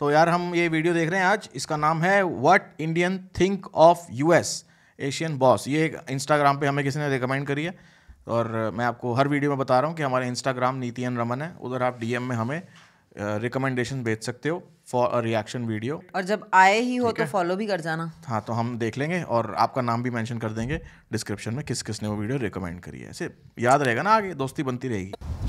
तो यार हम ये वीडियो देख रहे हैं आज इसका नाम है what Indian think of us Asian boss ये इंस्टाग्राम पे हमें किसी ने रिकमेंड करी है और मैं आपको हर वीडियो में बता रहा हूँ कि हमारे इंस्टाग्राम नीति एन रमन है उधर आप डीएम में हमें रिकमेंडेशन भेज सकते हो फॉर अ रिएक्शन वीडियो और जब आए ही हो तो फॉलो भी कर जाना हाँ तो हम देख लेंगे और आपका नाम भी मेंशन कर देंगे डिस्क्रिप्शन में किस किसने वो वीडियो रिकमेंड करी है ऐसे याद रहेगा ना आगे दोस्ती बनती रहेगी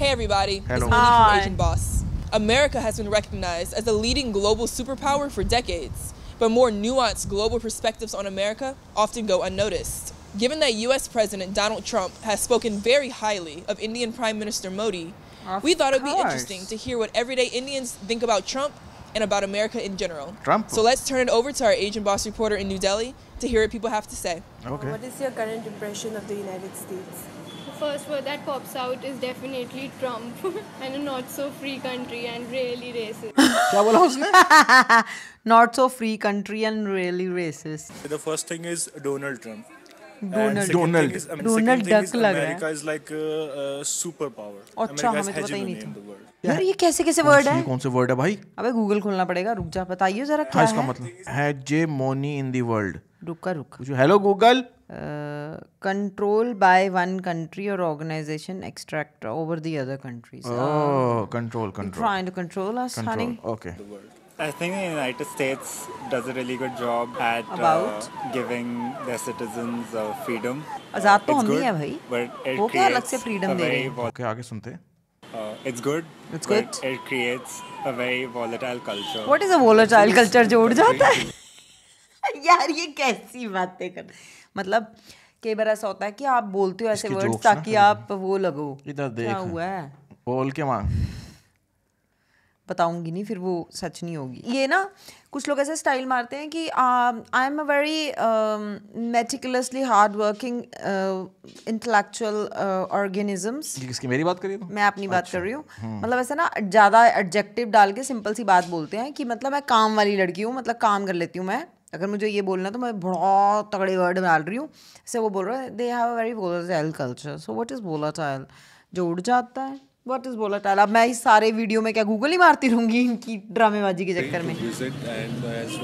hey America has been recognized as a leading global superpower for decades, but more nuanced global perspectives on America often go unnoticed. Given that US President Donald Trump has spoken very highly of Indian Prime Minister Modi, of we thought it would be interesting to hear what everyday Indians think about Trump and about America in general. Trump. So let's turn it over to our Asian boss reporter in New Delhi to hear what people have to say. Okay. What is your current impression of the United States? first word that pops out is definitely Trump and a not so free country and really racist. क्या बोला उसने? Not so free country and really racist. The first thing is Donald Trump. Donald Donald is, Donald Duck लग रहा है. America is like a, a superpower. अच्छा हमें तो पता ही नहीं था. यार ये कैसे कैसे वर्ड है? कौन से वर्ड है भाई? अबे गूगल खोलना पड़ेगा रुक जा बताइए जरा क्या है? इसका मतलब है जे मोनी इन दी वर्ल्ड. रुका रुका. Hello Google control by one country or organization extract over the other countries. Oh, um, control, control. Trying to control us, control. honey. Okay. I think the United States does a really good job at uh, giving their citizens uh, freedom. आजाद तो हम हैं भाई. But it वो क्या अलग से freedom Okay, आगे सुनते Uh, it's good. It's good. It creates a very volatile culture. What is a volatile culture? जोड़ जाता है. यार ये कैसी बातें कर मतलब कई बार ऐसा होता है कि आप बोलते हो ऐसे वर्ड ताकि आप वो लगो इधर देख क्या हुआ है बोल के मां बताऊंगी नहीं फिर वो सच नहीं होगी ये ना कुछ लोग ऐसे स्टाइल मारते हैं कि I am a very meticulously hard working intellectual organisms किसकी मेरी बात करिए मैं अपनी अच्छा, बात कर अच्छा। रही हूँ हम्म। मतलब ऐसे ना ज़्यादा एडजेक्टिव डाल के सिंपल सी बात बोलते हैं कि मतलब मैं काम वाली लड़की हूँ मतलब काम कर लेती हूँ मैं अगर मुझे ये बोलना तो मैं बहुत तगड़े वर्ड डाल रही हूँ इससे वो बोल रहा है they have a very volatile culture so what is volatile जो उड़ जाता है व्हाट इज़ वोलाटाइल अब मैं इस सारे वीडियो में क्या गूगल ही मारती रहूँगी इनकी ड्रामेबाजी के चक्कर में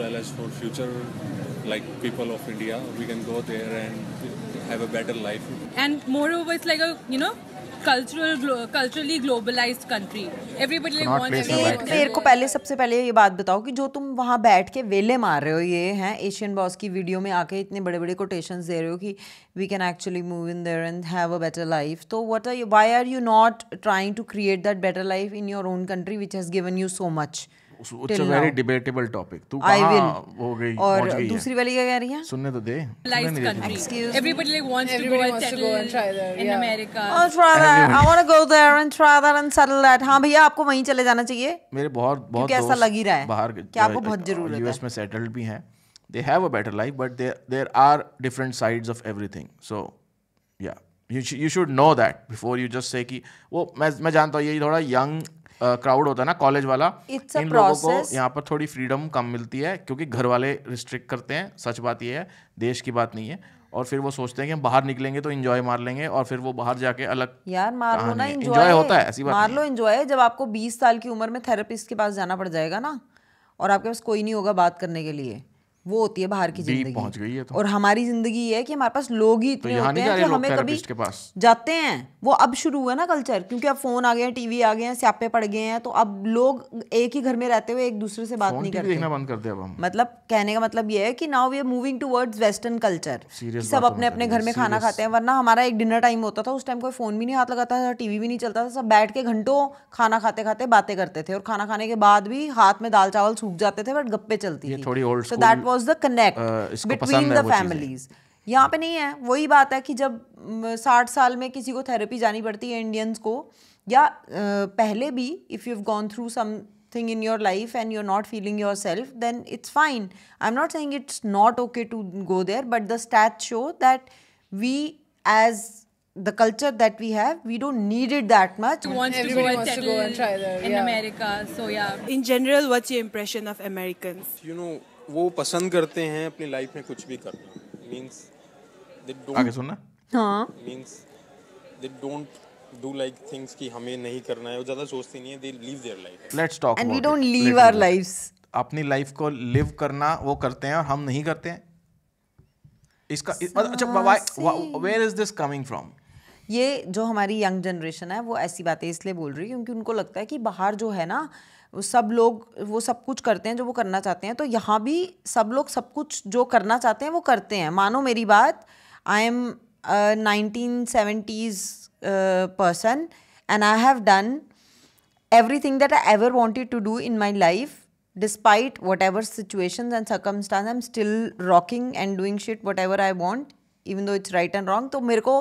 uh, like people of India, we can go there and have a better life. And moreover, it's like a you know cultural culturally globalised country everybody मेरे को पहले सबसे पहले ये बात बताओ कि जो तुम वहाँ बैठ के वेले मार रहे हो ये हैं एशियन बॉस की वीडियो में आके इतने बड़े बड़े कोटेशन दे रहे हो कि we can actually move in there and have a better life तो what are why are you not trying to create that better life in your own country which has given you so much a very debatable topic तू कहां हो गई और दूसरी वाली क्या कह रही है सुनने तो दे everybody like wants to go and try in America I want to go there and try that and settle that हां भैया आपको वहीं चले जाना चाहिए मेरे बहुत बहुत दोस्त ऐसा लग ही रहा है बाहर क्या आपको बहुत जरूरत है यूएस में सेटल्ड भी हैं they have a better life but there there are different sides of everything so yeah you should know that before you just say कि वो मैं मैं जानता हूँ ये थोड़ा यंग क्राउड होता है ना कॉलेज वाला इन लोगों को यहाँ पर थोड़ी फ्रीडम कम मिलती है क्योंकि घर वाले रिस्ट्रिक्ट करते हैं सच बात ये है देश की बात नहीं है और फिर वो सोचते हैं कि हम बाहर निकलेंगे तो एंजॉय मार लेंगे और फिर वो बाहर जाके अलग यार मार लो ना एंजॉय होता है ऐसी बात मार लो इंजॉय जब आपको 20 साल की उम्र में थेरेपिस्ट के पास जाना पड़ जाएगा ना और आपके पास कोई नहीं होगा बात करने के लिए वो होती है बाहर की जिंदगी पहुंच गई है तो। और हमारी जिंदगी ये है कि हमारे पास लोग ही तो इतने तो होते हैं कि हमें कभी के पास जाते हैं वो अब शुरू हुआ ना कल्चर क्योंकि अब फोन आ गए हैं टीवी आ गए हैं स्यापे पड़ गए हैं तो अब लोग एक ही घर में रहते हुए एक दूसरे से बात नहीं करते देखना बंद करते अब हम मतलब कहने का मतलब ये है कि now we are moving towards western culture सब अपने अपने घर में खाना खाते हैं वरना हमारा एक डिनर टाइम होता था उस टाइम कोई फोन भी नहीं हाथ लगाता था टीवी भी नहीं चलता था सब बैठ के घंटों खाना खाते खाते बातें करते थे और खाना खाने के बाद भी हाथ में दाल चावल सूख जाते थे बट गप्पे चलती थी थोड़ी old so that was the connect between the families यहाँ पे नहीं है वही बात है कि जब साठ साल में किसी को थेरेपी जानी पड़ती है इंडियंस को या uh, पहले भी if you gone through something in your life and you are not feeling yourself then it's fine I am not saying it's not okay to go there but the stat show that we as the culture that we have we don't need it that much in general what's your impression of American you know वो पसंद करते हैं अपनी life में कुछ भी करना means they don't आगे सुनना हां means they don't do like things कि हमें नहीं करना है वो ज्यादा सोचते नहीं है they leave their life let's talk and we don't leave our lives अपनी लाइफ को लिव करना वो करते हैं और हम नहीं करते हैं इसका अच्छा where is this coming from ये जो हमारी यंग जनरेशन है वो ऐसी बातें इसलिए बोल रही है क्योंकि उनको लगता है कि बाहर जो है ना सब लोग वो सब कुछ करते हैं जो वो करना चाहते हैं तो यहाँ भी सब लोग सब कुछ जो करना चाहते हैं वो करते हैं मानो मेरी बात I am nineteen seventies person and I have done everything that I ever wanted to do in my life despite whatever situation and situations I am still rocking and doing shit whatever I want even though it's right and wrong तो मेरे को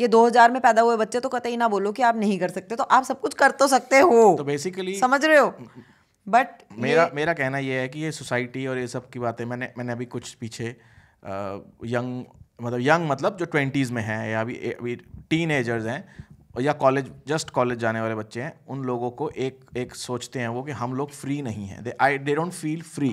ये 2000 में पैदा हुए बच्चे तो कतई ना बोलो कि आप नहीं कर सकते तो आप सब कुछ कर तो सकते हो तो बेसिकली समझ रहे हो बट मेरा ये... मेरा कहना ये है कि ये सोसाइटी और ये सब की बातें मैंने मैंने अभी कुछ पीछे यंग मतलब यंग मतलब जो ट्वेंटीज़ में हैं या अभी अभी टीन एजर्स हैं या कॉलेज जस्ट कॉलेज जाने वाले बच्चे हैं उन लोगों को एक एक सोचते हैं वो कि हम लोग फ्री नहीं हैं they I they don't feel free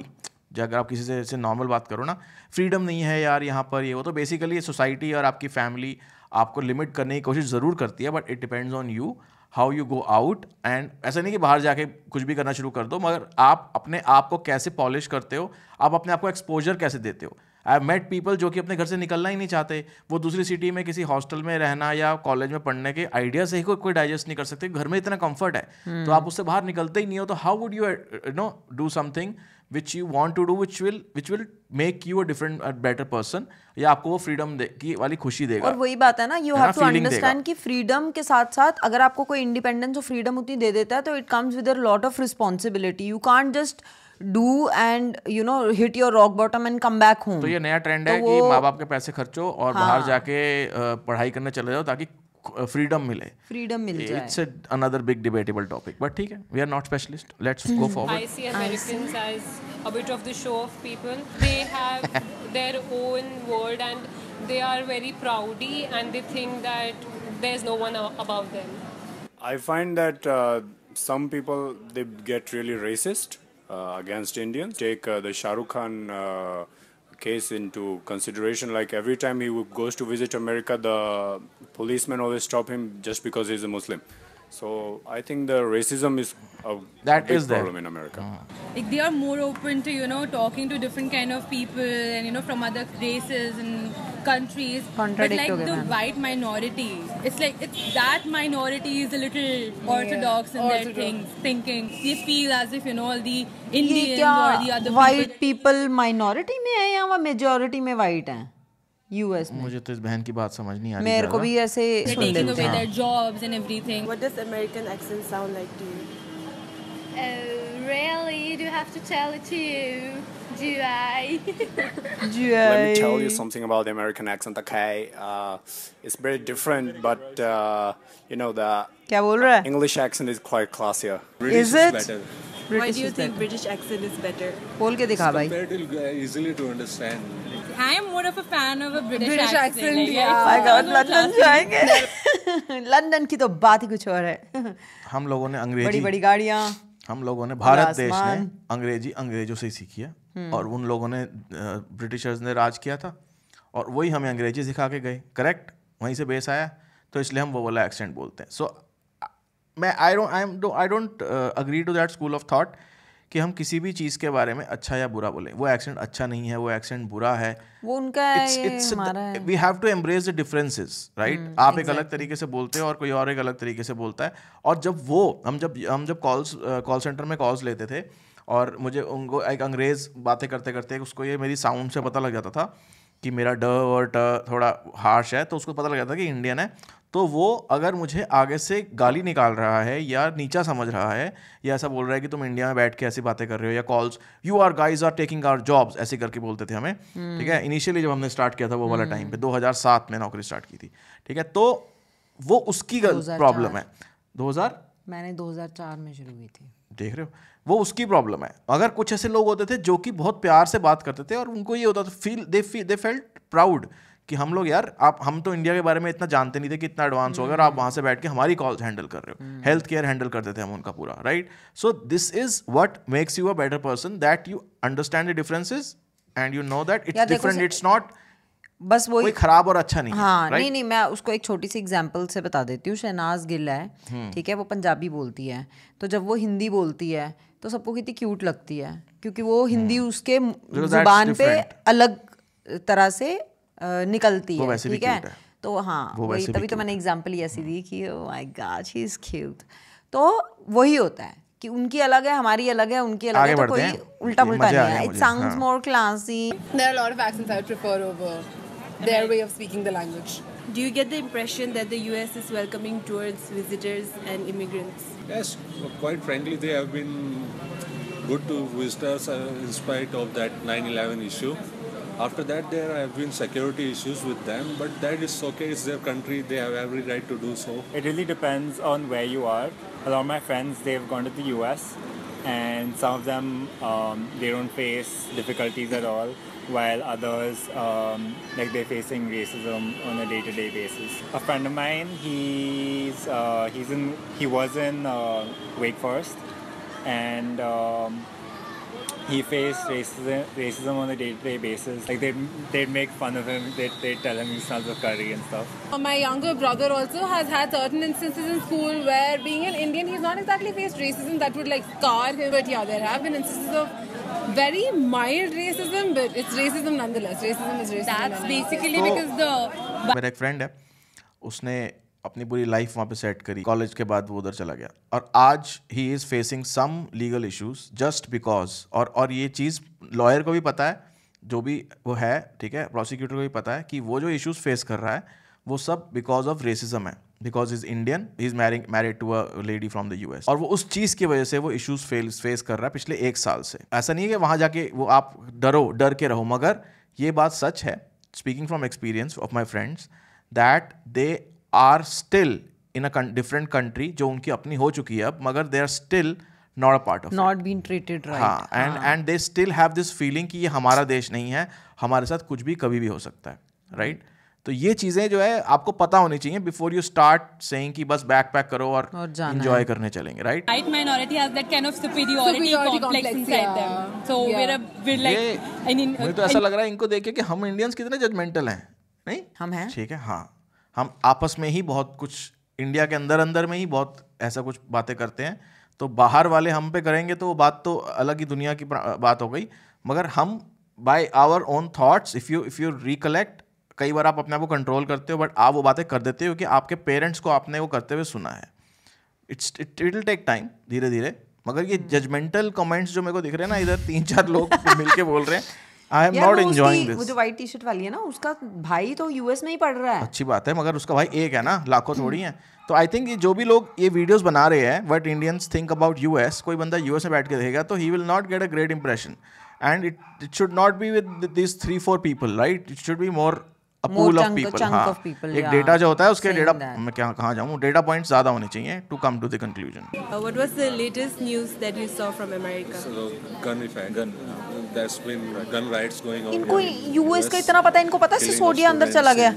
अगर आप किसी से ऐसे नॉर्मल बात करो ना फ्रीडम नहीं है यार यहाँ पर ये वो तो बेसिकली सोसाइटी और आपकी फैमिली आपको लिमिट करने की कोशिश ज़रूर करती है but it depends on you how you go out and ऐसा नहीं कि बाहर जाके कुछ भी करना शुरू कर दो मगर आप अपने आप को कैसे पॉलिश करते हो आप अपने आप को एक्सपोजर कैसे देते हो आई मेट पीपल जो कि अपने घर से निकलना ही नहीं चाहते वो दूसरी सिटी में किसी हॉस्टल में रहना या कॉलेज में पढ़ने के आइडिया से ही को, कोई डाइजेस्ट नहीं कर सकते घर में इतना कंफर्ट है hmm. तो हम्म। आप उससे बाहर निकलते ही नहीं हो तो how would you know do something which you want to do which will which will make you a different better person या आपको वो फ्रीडम की वाली खुशी देगा और वही बात है ना यू हैव टू अंडरस्टैंड कि फ्रीडम के साथ साथ अगर आपको कोई इंडिपेंडेंस और फ्रीडम उतनी दे देता है तो it comes with a lot of responsibility you can't just do and you know hit your rock bottom and come back home तो ये नया ट्रेंड तो है कि माँ बाप के पैसे खर्चो और हाँ। बाहर जाके पढ़ाई करने चले जाओ ताकि फ्रीडम मिले फ्रीडम मिल जाए it's another big debatable topic but ठीक है we are not specialist let's go forward I see Americans as a bit of the show off people they have their own world and they are very proudy and they think that there's no one above them. I find that uh, some people they get really racist uh, against Indians. Take uh, the Shahrukh Khan case into consideration. Like every time he goes to visit America, the policemen always stop him just because he's a Muslim. So I think the racism is a that big is problem in America. Uh-huh. Like they are more open to you know talking to different kind of people and you know from other races and countries but like the man. white minority it's like it's that minority is a little orthodox yeah, in orthodox. their things thinking they feel as if you know all the Indians or the other white people minority mein hai ya majority mein white hai US में मुझे तो इस बहन की बात समझ नहीं आ रही मेरे को भी ऐसे taking away their jobs and everything what does American accent sound like to you really you have to tell it to you July. July. Let me tell you something about the American accent, okay? Uh, it's very different, but uh, you know the क्या बोल रहा है? English accent is quite classier. British is it? Is British Why do you think better. British accent is better? बोल के दिखा भाई. It's easily to understand. I am more of a fan of a British, British accent. accent yeah. Oh my God, London जाएंगे. London की तो बात ही कुछ और है. हम लोगों ने अंग्रेजी. बड़ी बड़ी गाड़ियाँ. हम लोगों ने भारत देश ने अंग्रेजी अंग्रेजों से ही सीखी है हम्म। और उन लोगों ने ब्रिटिशर्स ने राज किया था और वही हमें अंग्रेजी सिखा के गए करेक्ट वहीं से बेस आया तो इसलिए हम वो वाला एक्सेंट बोलते हैं सो मैं I don't I am I don't agree to that school of thought कि हम किसी भी चीज़ के बारे में अच्छा या बुरा बोलें वो एक्सीडेंट अच्छा नहीं है वो एक्सीडेंट बुरा है वो उनका we have to embrace the differences right आप एक अलग तरीके से बोलते हो और कोई और एक अलग तरीके से बोलता है और जब वो हम जब हम जब कॉल्स कॉल सेंटर में कॉल्स लेते थे और मुझे उनको एक अंग्रेज़ बातें करते करते उसको ये मेरी साउंड से पता लग जाता था कि मेरा ड और ट थोड़ा हार्श है तो उसको पता लग जाता कि इंडियन है तो वो अगर मुझे आगे से गाली निकाल रहा है या नीचा समझ रहा है या ऐसा बोल रहा है कि तुम इंडिया में बैठ के ऐसी बातें कर रहे हो या calls you are guys are taking our jobs ऐसे करके बोलते थे हमें ठीक है इनिशियली जब हमने स्टार्ट किया था वो वाला टाइम हम्म। पे 2007 में नौकरी स्टार्ट की थी ठीक है तो वो उसकी प्रॉब्लम है दो मैंने दो में शुरू की थी देख रहे हो वो उसकी प्रॉब्लम है अगर कुछ ऐसे लोग होते थे जो कि बहुत प्यार से बात करते थे और उनको ये होता था feel they feel they felt proud कि हम लोग यार आप हम तो इंडिया के बारे में इतना जानते नहीं थे कि इतना एडवांस होगा और आप हम्म। वहाँ से बैठ के हमारी कॉल्स हैंडल कर रहे हो हेल्थ केयर हैंडल करते थे हम उनका पूरा right so this is what makes you a better person that you understand the differences and you know that it's different it's not बस वो कोई खराब और अच्छा नहीं हाँ है, right? नहीं नहीं मैं उसको एक छोटी सी एग्जांपल से बता देती हूँ शहनाज गिल है हम्म। ठीक है वो पंजाबी बोलती है तो जब वो हिंदी बोलती है तो सबको कितनी क्यूट लगती है क्योंकि वो हिंदी हम्म। उसके जुबान पे अलग तरह से निकलती है ठीक है तो हाँ वही तभी तो मैंने एग्जाम्पल ऐसी दी कि माई oh क्यूट तो वही होता है कि उनकी अलग है हमारी अलग है उनकी अलग है तो कोई उल्टा पुलटा नहीं है it sounds more classy there are lot of accents I prefer over their way of speaking the language do you get the impression that the US is welcoming towards visitors and immigrants yes quite friendly they have been good to visitors in spite of that 9 issue After that, there have been security issues with them, but that is okay. It's their country. They have every right to do so. It really depends on where you are. A lot of my friends, they've gone to the U.S. and some of them um, they don't face difficulties at all while others um, like they're facing racism on a day-to-day basis. A friend of mine, he's uh, he's in he was in uh, Wake Forest, and um, he faced racism, racism on a day-to-day basis. Like they'd, they'd make fun of him, they'd, they'd tell him he smells of curry and stuff. Uh, my younger brother also has had certain instances in school where being an Indian, he's not exactly faced racism that would like scar him. But yeah, there have been instances of very mild racism, but it's racism nonetheless. Racism is racism. That's basically so, because the... मेरा एक friend है अपनी पूरी life वहाँ पे set करी college के बाद वो उधर चला गया और आज ही is facing some legal issues just because और और ये चीज़ लॉयर को भी पता है जो भी वो है ठीक है प्रोसिक्यूटर को भी पता है कि वो जो इश्यूज़ फेस कर रहा है वो सब बिकॉज ऑफ रेसिज्म है because is Indian is marrying married to a lady from the US और वो उस चीज़ की वजह से वो इश्यूज फेस फेस कर रहा है पिछले एक साल से ऐसा नहीं है कि वहाँ जाके वो आप डरो डर के रहो मगर ये बात सच है speaking from experience of my friends that they are still in a different country जो उनकी अपनी हो चुकी है अब मगर they are still not a part of not been treated हाँ and and they still have this feeling कि ये हमारा देश नहीं है हमारे साथ कुछ भी कभी भी हो सकता है राइट right? तो ये चीज़ें जो है आपको पता होनी चाहिए बिफोर यू स्टार्ट सेइंग कि बस बैक पैक करो और एंजॉय करने चलेंगे right right minority has that kind of superiority complex inside them so we are we like I mean मुझे तो ऐसा लग रहा है इनको देख के कि हम इंडियंस कितने जजमेंटल हैं नहीं हम हैं ठीक है हां हम आपस में ही बहुत कुछ इंडिया के अंदर अंदर में ही बहुत ऐसा कुछ बातें करते हैं तो बाहर वाले हम पे करेंगे तो वो बात तो अलग ही दुनिया की बात हो गई मगर हम by our own thoughts if you if you recollect कई बार आप अपने आप को कंट्रोल करते हो बट आप वो बातें कर देते हो क्योंकि आपके पेरेंट्स को आपने वो करते हुए सुना है it's it will take time धीरे धीरे मगर ये जजमेंटल हम्म। कमेंट्स जो मेरे को दिख रहे हैं ना इधर तीन चार लोग मिलके बोल रहे हैं I am not enjoying this वो जो वाइट टी-शर्ट वाली है ना उसका भाई तो यूएस में ही पढ़ रहा है अच्छी बात है मगर उसका भाई एक है ना लाखों थोड़ी है तो आई थिंक जो भी लोग ये वीडियोस बना रहे हैं what Indians think about US कोई बंदा यूएस में बैठ के देखेगा तो he will not get a great impression and it it should not be with this three four people right it should be more pool of people एक data जो होता है उसके डेटा मैं क्या कहा जाऊँ डेटा पॉइंट ज्यादा होने चाहिए to come to conclusion conclusion news from America इनको यूएस का इतना पता है इनको पता है सिसोडिया अंदर चला गया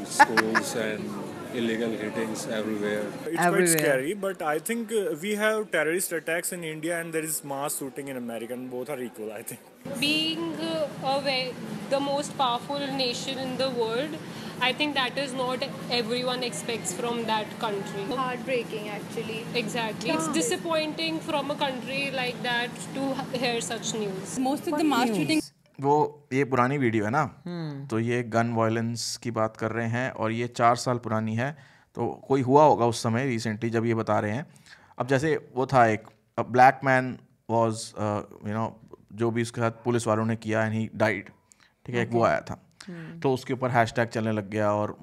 illegal hittings everywhere. It's everywhere. quite scary, but I think uh, we have terrorist attacks in India and there is mass shooting in America, and both are equal, I think. Being uh, the most powerful nation in the world, I think that is not everyone expects from that country. Heartbreaking, actually. Exactly. Yeah. It's disappointing from a country like that to hear such news. Most of what the mass shooting. वो ये पुरानी video है ना हम्म। तो ये gun violence की बात कर रहे हैं और ये चार साल पुरानी है तो कोई हुआ होगा उस समय रिसेंटली जब ये बता रहे हैं अब जैसे वो था एक black man was you know जो भी उसके साथ पुलिस वालों ने किया एंड ही डाइड ठीक है एक वो आया था हम्म। तो उसके ऊपर हैश टैग चलने लग गया और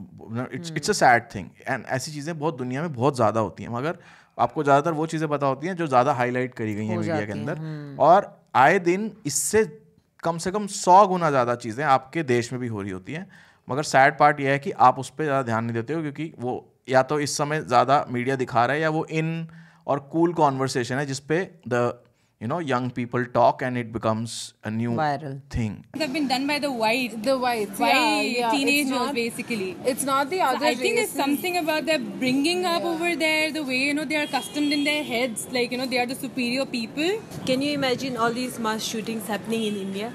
it's it's a sad thing and ऐसी चीज़ें बहुत दुनिया में बहुत ज़्यादा होती हैं मगर आपको ज़्यादातर वो चीज़ें पता होती हैं जो ज़्यादा हाईलाइट करी गई हैं मीडिया के अंदर हम्म। और आए दिन इससे कम से कम सौ गुना ज़्यादा चीज़ें आपके देश में भी हो रही होती हैं मगर सैड पार्ट यह है कि आप उस पर ज़्यादा ध्यान नहीं देते हो क्योंकि वो या तो इस समय ज़्यादा मीडिया दिखा रहा है या वो इन और कूल कॉन्वर्सेशन है जिसपे the you know young people talk and it becomes a new Viral. thing they've been done by the white the whites white yeah, yeah. teenagers it's not, basically it's not the other so i think it's something about their bringing up yeah. over there the way you know they are accustomed in their heads like you know they are the superior people can you imagine all these mass shootings happening in india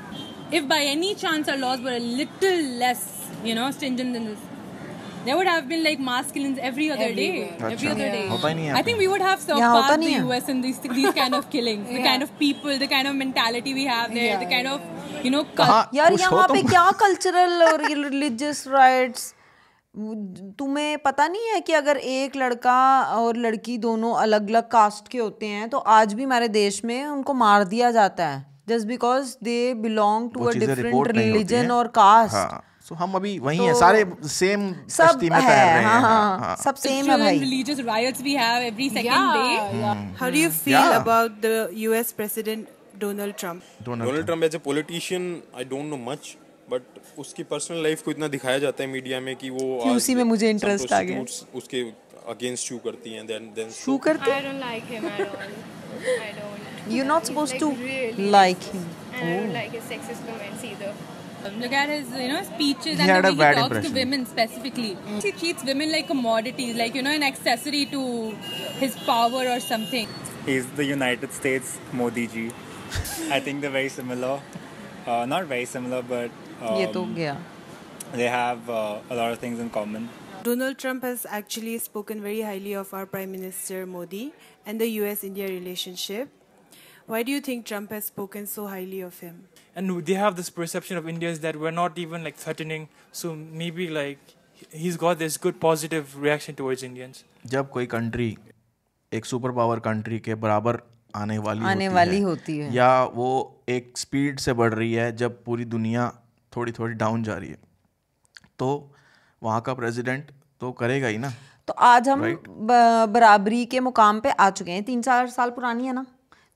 if by any chance our laws were a little less you know stringent than this there would have been like mass killings every other Everywhere. day. Every other yeah. day. होता ही नहीं है I think we would have surpassed the US in these these kind of killings, yeah. the kind of people, the kind of mentality we have there, yeah, the kind yeah. of you know. यार यहाँ पे क्या cultural और religious rights तुम्हें पता नहीं है कि अगर एक लड़का और लड़की दोनों अलग अलग कास्ट के होते हैं तो आज भी हमारे देश में उनको मार दिया जाता है just because they belong to a different religion और कास्ट हाँ। सो so, हम अभी वही तो हैं सारे सेम सब में है, तैर हाँ, हाँ, हाँ. सब सेम है भाई religious riots we have every second day how do you feel about the US president Donald Trump Donald Trump as Donald, politician I don't know much but उसकी पर्सनल लाइफ को इतना दिखाया जाता है मीडिया में कि वो उसी में मुझे इंटरेस्ट आ गया उसके अगेंस्ट शू करती हैं देन देन शू करते I don't like him I don't I don't you not supposed to like him I don't like his sexist comments either Look at his, you know, speeches he and the way he talks impression. to women specifically. Mm. He treats women like commodities, like you know, an accessory to his power or something. He's the United States Modi ji. I think they're very similar. Uh, not very similar, but um, they have uh, a lot of things in common. Donald Trump has actually spoken very highly of our Prime Minister Modi and the US India relationship. Why do you think Trump has spoken so highly of him? And they have this perception of Indians that we're not even like threatening. So maybe like he's got this good positive reaction towards Indians. जब कोई country एक super power country के बराबर आने वाली आने होती वाली है, होती है या वो एक speed से बढ़ रही है जब पूरी दुनिया थोड़ी थोड़ी down जा रही है तो वहाँ का president तो करेगा ही ना तो आज हम right? बराबरी के मुकाम पे आ चुके हैं तीन चार साल पुरानी है ना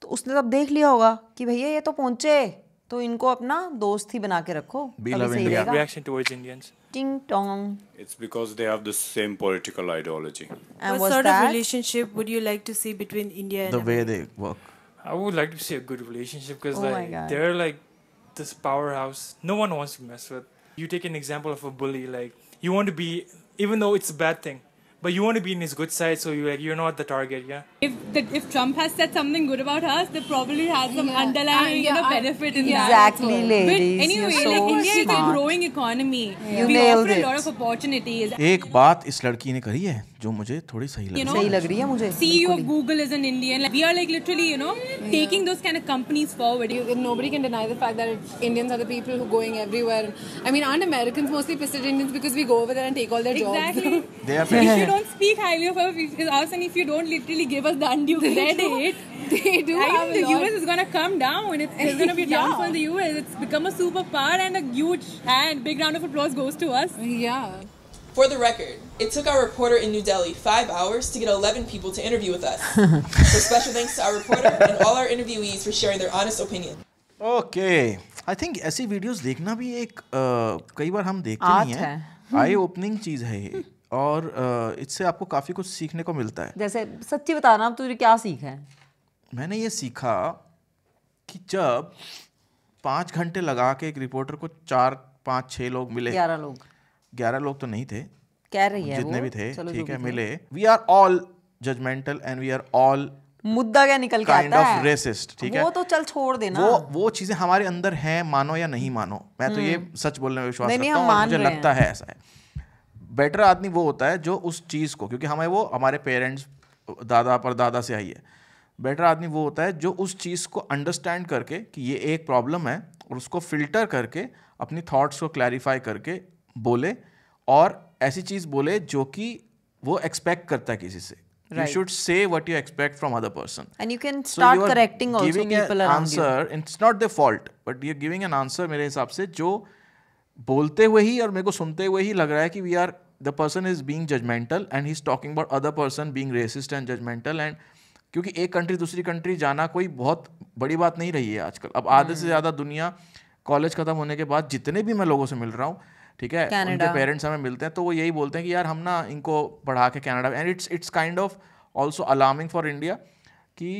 तो उसने तब देख लिया होगा कि भैया ये तो पहुंचे तो इनको अपना दोस्त ही बना के रखो reaction towards Indians ting tong it's because they have the same political ideology and what sort of relationship would you like to see between India and the way they work I would like to see a good relationship because like they are like this powerhouse no one wants to mess with you take an example of a bully like you want to be even though it's a bad thing but you want to be in his good side, so you like you're not the target, yeah. If the, if Trump has said something good about us, they probably has some yeah. underlying yeah, uh, you know, benefit in yeah. that. Exactly, ladies. But anyway, so like India smart. is a growing economy. Yeah. You we offer it. a lot of opportunities. एक बात इस लड़की ने करी जो मुझे थोड़ी सही लग, you know, सही लग रही है मुझे CEO of Google is an Indian we are like literally you know taking those kind of companies forward nobody can deny the fact that Indians are the people who going everywhere I mean are Americans mostly pissed Indians because we go over there and take all their jobs exactly they are fair you don't speak highly of because ours and if you don't literally give us the undue credit they do I have the us is going to come down and it's, it's going to be down yeah. for the us it's become a superpower and a huge and big round of applause goes For the record, it took our reporter in New Delhi five hours to get 11 people to interview with us. so special thanks to our reporter and all our interviewees for sharing their honest opinion. Okay. I think ऐसी videos देखना भी एक uh, कई बार हम देखते नहीं हैं आई opening चीज है ये और इससे आपको काफी कुछ सीखने को मिलता है जैसे सच्ची बताना आप तुझे क्या सीखा है मैंने ये सीखा कि जब पाँच घंटे लगा के एक रिपोर्टर को चार पाँच छः लोग मिले ग्यारह लोग ग्यारह लोग तो नहीं थे कह रही है जितने भी थे ठीक है मिले we are all judgmental and we are all मुद्दा क्या निकल kind के आता of है racist, ठीक वो है? तो चल छोड़ देना वो वो चीजें हमारे अंदर हैं मानो या नहीं मानो मैं तो ये हम्म। सच बोलने में विश्वास करता हूँ मुझे लगता है ऐसा है बेटर आदमी वो होता है जो उस चीज को क्योंकि हमें वो हमारे पेरेंट्स दादा पर दादा से आई है बेटर आदमी वो होता है जो उस चीज़ को अंडरस्टैंड करके कि ये एक प्रॉब्लम है और उसको फिल्टर करके अपनी थॉट्स को क्लैरिफाई करके बोले और ऐसी चीज़ बोले जो कि वो एक्सपेक्ट करता है किसी से Right. You should say what you expect from other person. And you can start so you correcting also people an around answer, you. It's not their fault, but giving an answer मेरे हिसाब से जो बोलते हुए ही और मेरे को सुनते हुए ही लग रहा है कि we are the person is being judgmental and he is talking about other person being racist and judgmental and क्योंकि एक कंट्री दूसरी कंट्री जाना कोई बहुत बड़ी बात नहीं रही है आजकल अब आधे से hmm. ज़्यादा दुनिया कॉलेज ख़त्म होने के बाद जितने भी मैं लोगों से मिल रहा हूँ ठीक है उनके पेरेंट्स हमें मिलते हैं तो वो यही बोलते हैं कि यार हम ना इनको पढ़ा के Canada and it's it's kind of also alarming for India कि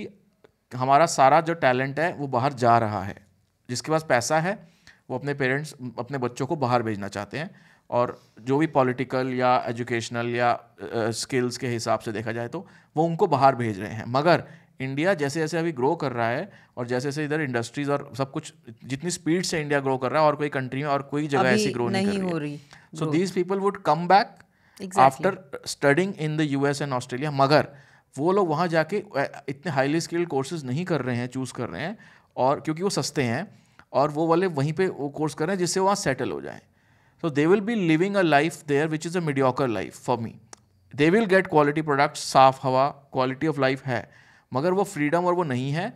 हमारा सारा जो टैलेंट है वो बाहर जा रहा है जिसके पास पैसा है वो अपने पेरेंट्स अपने बच्चों को बाहर भेजना चाहते हैं और जो भी पॉलिटिकल या एजुकेशनल या स्किल्स uh, के हिसाब से देखा जाए तो वो उनको बाहर भेज रहे हैं मगर इंडिया जैसे जैसे अभी ग्रो कर रहा है और जैसे जैसे इधर इंडस्ट्रीज और सब कुछ जितनी स्पीड से इंडिया ग्रो कर रहा है और कोई कंट्री में और कोई जगह ऐसी ग्रो नहीं, नहीं हो रही so these people would come back after studying in the U S and Australia मगर वो लोग वहाँ जाके इतने हाईली स्किल्ड कोर्सेज नहीं कर रहे हैं चूज़ कर रहे हैं और क्योंकि वो सस्ते हैं और वो वाले वहीं पे वो कोर्स कर रहे हैं जिससे वहाँ सेटल हो जाए so they will be living a life there which is a mediocre life for me they will get quality products साफ हवा क्वालिटी ऑफ लाइफ है मगर वो फ्रीडम और वो नहीं है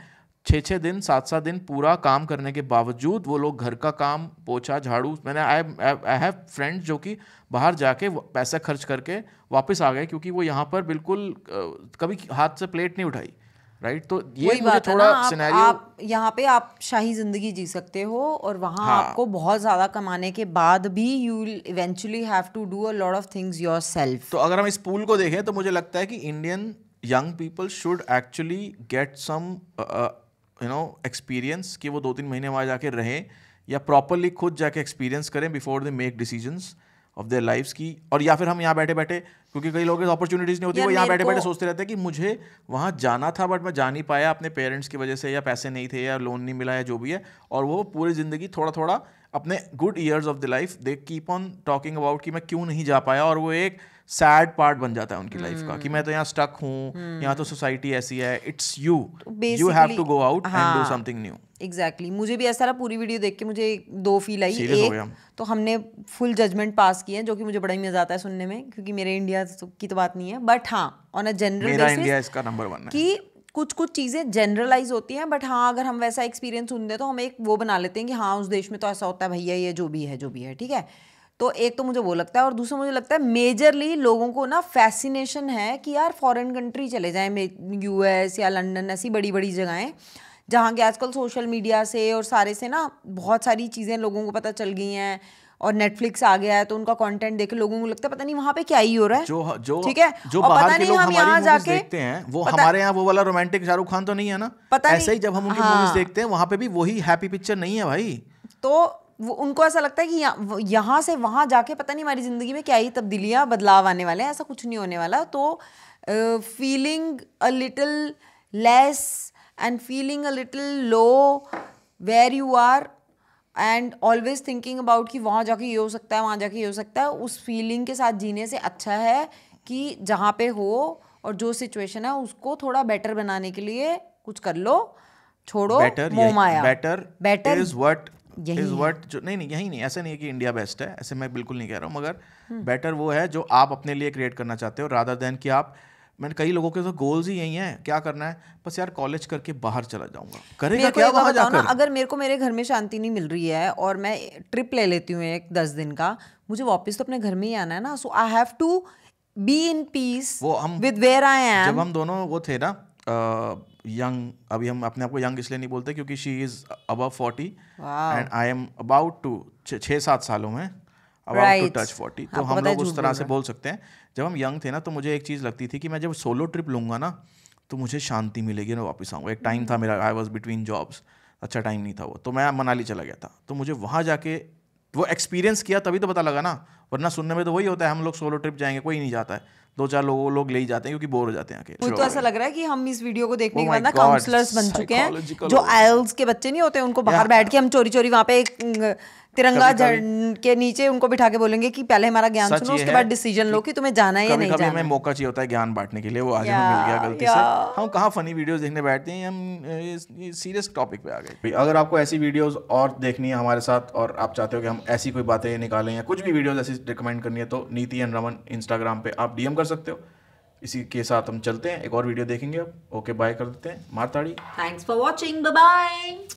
छः छः दिन सात सात दिन पूरा काम करने के बावजूद वो लोग घर का काम पोछा झाड़ू मैंने आई आई हैव फ्रेंड्स जो कि बाहर जाके पैसा खर्च करके वापस आ गए क्योंकि वो यहाँ पर बिल्कुल कभी हाथ से प्लेट नहीं उठाई राइट तो ये मुझे थोड़ा आप, सिनेरियो आप यहाँ पे आप शाही जिंदगी जी सकते हो और वहाँ हाँ, आपको बहुत ज़्यादा कमाने के बाद भी you eventually have to do a lot of things your तो अगर हम इस पूल को देखें तो मुझे लगता है कि Indian young people should actually get some you know experience कि वो दो तीन महीने वहाँ जाके रहें या प्रॉपरली खुद जाके एक्सपीरियंस करें before they make decisions of their lifes की और या फिर हम यहाँ बैठे बैठे क्योंकि कई लोगों के अपॉर्चुनिटीज़ नहीं होती वो यहाँ बैठे बैठे सोचते रहते हैं कि मुझे वहाँ जाना था बट मैं जा नहीं पाया अपने पेरेंट्स की वजह से या पैसे नहीं थे या लोन नहीं मिला या जो भी है और वो पूरी ज़िंदगी थोड़ा थोड़ा अपने good years of the life they keep on talking about कि मैं क्यों नहीं जा पाया और वो एक सैड पार्ट बन जाता है उनकी लाइफ hmm. का कि मैं तो यहाँ स्टक हूँ hmm. यहाँ तो सोसाइटी ऐसी है it's you you have to go out and do something new exactly exactly. मुझे भी ऐसा रहा पूरी वीडियो देख के मुझे दो फील आई एक तो हमने फुल जजमेंट पास किया जो कि मुझे बड़ा ही मजा आता है सुनने में क्योंकि मेरे इंडिया तो की तो बात नहीं है बट हाँ ऑन अ जनरल कि कुछ कुछ चीज़ें जनरलाइज होती हैं बट हाँ अगर हम वैसा एक्सपीरियंस सुनते हैं तो हम एक वो बना लेते हैं कि हाँ उस देश में तो ऐसा होता है भैया ये जो भी है जो भी है ठीक है तो एक तो मुझे वो लगता है और दूसरा मुझे लगता है मेजरली लोगों को ना फैसिनेशन है कि यार फॉरेन कंट्री चले जाएं यूएस या लंदन ऐसी बड़ी बड़ी जगहें जहाँ के आजकल सोशल मीडिया से और सारे से ना बहुत सारी चीज़ें लोगों को पता चल गई हैं और नेटफ्लिक्स आ गया है तो उनका कंटेंट देख लोगों को लगता है पता नहीं वहाँ पे क्या ही हो रहा है जो जो ठीक है जो और पता नहीं हम यहाँ जाके देखते हैं वो हमारे यहाँ वो वाला रोमांटिक शाहरुख खान तो नहीं है ना पता ऐसे ही जब हम उनकी मूवीज हाँ। देखते हैं वहाँ पे भी वही हैप्पी पिक्चर नहीं है भाई तो वो उनको ऐसा लगता है कि यहाँ से वहाँ जाके पता नहीं हमारी ज़िंदगी में क्या ही तब्दीलियाँ बदलाव आने वाले हैं ऐसा कुछ नहीं होने वाला तो feeling a little less and feeling a little low where you are and always thinking about कि वहाँ जाके ये हो सकता है वहाँ जाके ये हो सकता है उस फीलिंग के साथ जीने से अच्छा है कि जहाँ पे हो और जो सिचुएशन है उसको थोड़ा बेटर बनाने के लिए कुछ कर लो छोड़ो better better better is what is what जो नहीं नहीं यही नहीं ऐसा नहीं है कि इंडिया बेस्ट है ऐसे मैं बिल्कुल नहीं कह रहा हूँ मगर बेटर हम्म। वो है जो आप अपने लिए क्रिएट करना चाहते हो रादर देन कि आप मैंने कई लोगों के तो गोल्स ही यही हैं क्या करना है बस यार कॉलेज करके बाहर चला जाऊंगा करेगा क्या वहां जाकर ना, अगर मेरे को मेरे घर में शांति नहीं मिल रही है और मैं ट्रिप ले लेती हूँ एक दस दिन का मुझे वापस तो अपने घर में ही आना है ना so I have to be in peace वो हम विद वेयर आई एम जब हम दोनों वो थे ना यंग अभी हम अपने आप को यंग इसलिए नहीं बोलते क्योंकि she is above forty and I am about to छः सात सालों में अबाउट टू टच फोर्टी तो हाँ, हम लोग उस तरह से बोल सकते हैं जब हम यंग थे ना तो मुझे एक चीज़ लगती थी कि मैं जब सोलो ट्रिप लूँगा ना तो मुझे शांति मिलेगी ना वापस आऊँगा एक टाइम था हम्म। मेरा आई वॉज बिटवीन जॉब्स अच्छा टाइम नहीं था वो तो मैं मनाली चला गया था तो मुझे वहाँ जाके वो एक्सपीरियंस किया तभी तो पता लगा ना वरना सुनने में तो वही होता है हम लोग सोलो ट्रिप जाएंगे कोई नहीं जाता है दो चार लोगों लोग ले ही जाते हैं क्योंकि बोर हो जाते हैं आके तो ऐसा लग रहा है कि हम इस वीडियो को देखने oh के बाद ना काउंसलर्स बन चुके हैं जो आयल्स के बच्चे नहीं होते उनको बाहर बैठ के हम चोरी चोरी वहाँ पे तिरंगा झंड के नीचे उनको बिठा के बोलेंगे कि पहले हमारा ज्ञान सुनो उसके बाद डिसीजन लो कि तुम्हें जाना है या नहीं जाना हमें मौका चाहिए होता है ज्ञान बांटने के लिए वो आज हमें मिल गया गलती से हम कहाँ फनी वीडियोस देखने बैठते हैं हम सीरियस टॉपिक पे आ गए अगर आपको ऐसी वीडियोस और देखनी है हमारे साथ और आप चाहते हो कि हम ऐसी कोई बातें निकालें या कुछ भी वीडियोज ऐसी रिकमेंड करनी है तो नीति एंड रमन इंस्टाग्राम पे आप डीएम कर सकते हो इसी के साथ हम चलते हैं एक और वीडियो देखेंगे आप ओके बाय कर देते हैं माताड़ी थैंक्स फॉर वॉचिंग बाय